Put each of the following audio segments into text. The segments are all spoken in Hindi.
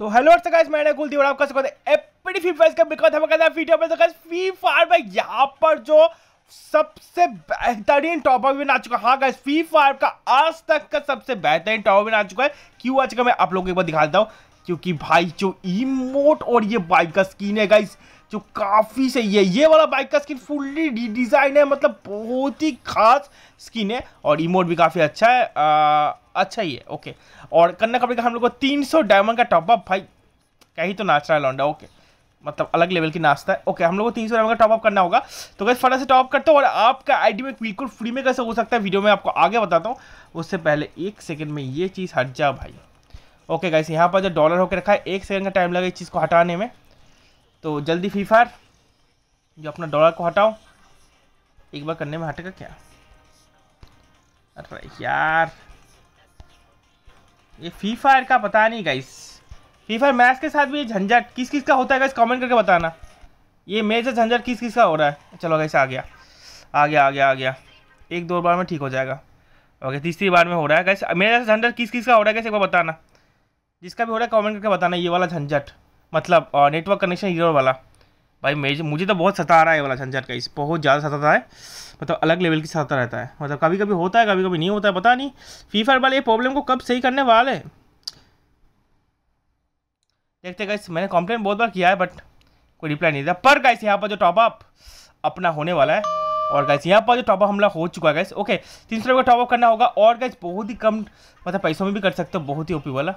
तो हेलो मैंने कुल आपका स्वागत है एपडी फ्री फायर का बिकॉज हम कहते हैं फ्री फायर यहाँ पर जो सबसे बेहतरीन टॉपर भी आ चुका है हाँ फ्री फायर का आज तक का सबसे बेहतरीन टॉपर भी आ चुका है क्यों आ चुका मैं आप लोगों को एक बार दिखा देता हूँ क्योंकि भाई जो इमोट और ये बाइक का स्किन है गाइस जो काफ़ी सही है ये वाला बाइक का स्किन फुल्ली डिजाइन है मतलब बहुत ही खास स्किन है और इमोट भी काफ़ी अच्छा है आ, अच्छा ही है ओके और कन्ना कपड़े का हम लोग को 300 डायमंड का टॉपअप भाई कहीं तो नाच रहा है लौंडा ओके मतलब अलग लेवल की नाश्ता है ओके हम लोग को तीन सौ रुपये का टॉपअप करना होगा तो कैसे फटा से टॉप करते हो और आपका आईडी में बिल्कुल फ्री में कैसे हो सकता है वीडियो में आपको आगे बताता हूँ उससे पहले एक सेकंड में ये चीज़ हट जा भाई ओके गाइस यहाँ पर जो डॉलर होकर रखा है एक सेकंड का टाइम लगा इस चीज़ को हटाने में तो जल्दी फ्री फायर जो अपना डॉलर को हटाओ एक बार करने में हटेगा क्या अरे यार ये फ्री फायर का पता नहीं गाइस फ्री फायर मैच के साथ भी ये झंझट किस किस का होता है गाइस कमेंट करके बताना ये मेजर झंझट किस किस का हो रहा है चलो गाइस आ गया आ गया आ गया आ गया एक दो बार में ठीक हो जाएगा ओके तीसरी बार में हो रहा है गैस मेरा झंझट किस किस का हो रहा है गैस एक बार बताना जिसका भी हो रहा है कॉमेंट करके बताना ये वाला झंझट मतलब नेटवर्क कनेक्शन ईयर वाला भाई मुझे मुझे तो बहुत सता रहा है ये वाला झंझट का इस बहुत ज़्यादा सताता है मतलब अलग लेवल की सता रहता है मतलब कभी कभी होता है कभी कभी नहीं होता है पता नहीं फ्री फायर वाले ये प्रॉब्लम को कब सही करने वाले देखते गाइस मैंने कंप्लेन बहुत बार किया है बट कोई रिप्लाई नहीं दिया पर गाइस यहाँ पर जो टॉपअप अपना होने वाला है और गाइस यहाँ पर जो टॉपअप हमला हो चुका है गाइस ओके तीन सौ रुपये का टॉपअप करना होगा और गाइस बहुत ही कम मतलब पैसों में भी कर सकते हो बहुत ही ओपी वाला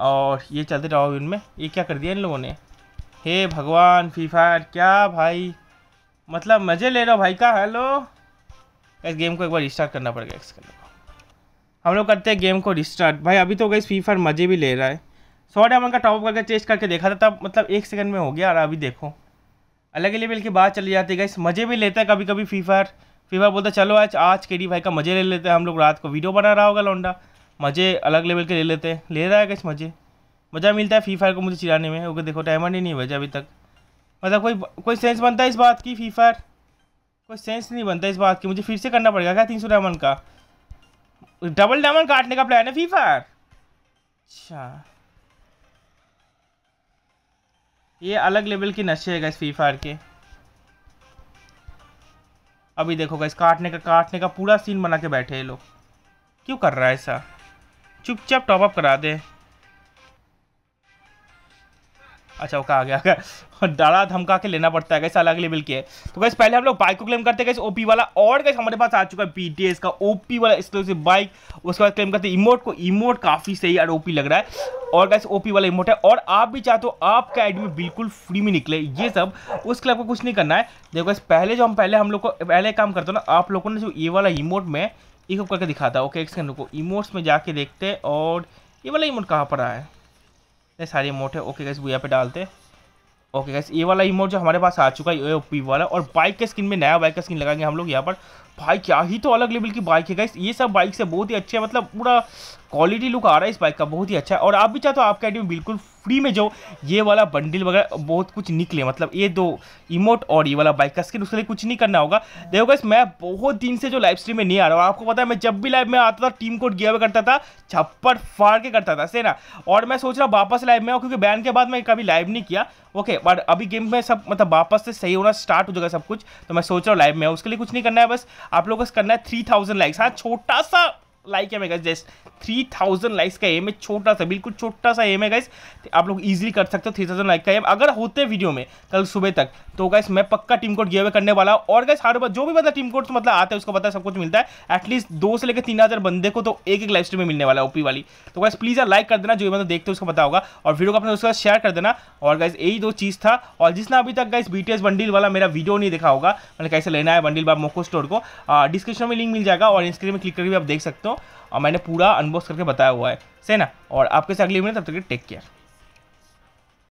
और ये चलते रहो इनमें ये क्या कर दिया इन लोगों ने हे भगवान फ्री फायर क्या भाई मतलब मज़े ले रहे हो भाई का हेलो इस गेम को एक बार रिस्टार्ट करना पड़ेगा गया हम लोग करते हैं गेम को रिस्टार्ट भाई अभी तो गई फ्री फायर मज़े भी ले रहा है सौ डायमंड का टॉप करके चेस्ट करके देखा था तब मतलब एक सेकंड में हो गया और अभी देखो अलग लेवल की बात चली जाती है गई मज़े भी लेता है कभी कभी फ्री फायर फ्री फायर बोलता चलो आज आज डी भाई का मज़े ले लेते हैं हम लोग रात को वीडियो बना रहा होगा लौंडा मज़े अलग लेवल के ले लेते हैं ले रहा है कैसे मज़े मज़ा मिलता है फ्री फायर को मुझे चिराने में ओके देखो डायमंड ही नहीं बजा अभी तक मतलब कोई कोई सेंस बनता है इस बात की फ्री फायर कोई सेंस नहीं बनता इस बात की मुझे फिर से करना पड़ेगा क्या तीन सौ डायमंड का डबल डायमंड काटने का प्लान है फ्री फायर अच्छा ये अलग लेवल के नशे है इस फ्री फायर के अभी देखो इस काटने का काटने का पूरा सीन बना के बैठे ये लोग क्यों कर रहा है ऐसा चुपचाप टॉप अप करा दे अच्छा वो कहा गया और डरा धमका के लेना पड़ता है कैसे अलग लेवल के तो कैसे पहले हम लोग बाइक को क्लेम करते हैं कैसे ओपी वाला और कैसे हमारे पास आ चुका है बीटीएस का ओपी वाला एक्सक्लूसिव बाइक उसके बाद क्लेम करते हैं इमोट को इमोट काफ़ी सही और ओपी लग रहा है और कैसे ओपी वाला इमोट है और आप भी चाहते हो तो आपका आईडी में बिल्कुल फ्री में निकले ये सब उस क्लब को कुछ नहीं करना है देखो कैसे पहले जो हम पहले हम लोग को पहले काम करते हो ना आप लोगों ने जो ये वाला इमोट में इको करके दिखाता है ओके एक सेकंड रुको इमोट्स में जाके देखते हैं और ये वाला इमोट कहाँ पर आया है नहीं सारे इमोट है ओके गैस भूया पे डालते ओके गैस ये वाला इमोट जो हमारे पास आ चुका है ओ पी वाला और बाइक के स्किन में नया बाइक का स्किन लगाएंगे हम लोग यहाँ पर भाई क्या ही तो अलग लेवल की बाइक है गाइस ये सब बाइक से बहुत ही अच्छे मतलब पूरा क्वालिटी लुक आ रहा है इस बाइक का बहुत ही अच्छा है और आप भी चाहते हो आपके में बिल्कुल फ्री में जो ये वाला बंडल वगैरह बहुत कुछ निकले मतलब ये दो इमोट और ये वाला बाइक का स्किन उसके लिए कुछ नहीं करना होगा देखो गाइस मैं बहुत दिन से जो लाइव स्ट्रीम में नहीं आ रहा हूँ आपको पता है मैं जब भी लाइव में आता था टीम कोड गया करता था छप्पड़ फाड़ के करता था से ना और मैं सोच रहा वापस लाइव में आऊँ क्योंकि बैन के बाद मैं कभी लाइव नहीं किया ओके बट अभी गेम में सब मतलब वापस से सही होना स्टार्ट हो जाएगा सब कुछ तो मैं सोच रहा हूँ लाइव में उसके लिए कुछ नहीं करना है बस आप लोगों को करना है थ्री थाउजेंड लाइक्स हाँ छोटा सा लाइक है मेगा जस्ट थ्री थाउजेंड लाइक्स का एम है छोटा सा बिल्कुल छोटा सा एम है गाइस तो आप लोग इजीली कर सकते हो थ्री थाउजेंड लाइक का एम अगर होते वीडियो में कल सुबह तक तो गाइस मैं पक्का टीम कोड गिवे करने वाला और गाइस हर बार जो भी बंदा टीम कोड मतलब आता है उसको पता है सब कुछ मिलता है एटलीस्ट दो से लेकर तीन हज़ार बंदे को तो एक एक लाइफ स्ट्रीम में मिलने वाला है ओपी वाली तो गाइस प्लीज़ यार लाइक कर देना जो भी मतलब देखते हो उसको पता होगा और वीडियो को अपने उसके साथ शेयर कर देना और गाइस यही दो चीज़ था और जिसने अभी तक गाइस बीटीएस बंडील वाला मेरा वीडियो नहीं देखा होगा मैंने मतलब कैसे लेना है बंडील बाब मोको स्टोर को डिस्क्रिप्शन में लिंक मिल जाएगा और इंस्क्रीन में क्लिक करके आप देख सकते हो और मैंने पूरा अनबॉक्स करके बताया हुआ है सही ना और आपके से अगली मिनट तब तक टेक केयर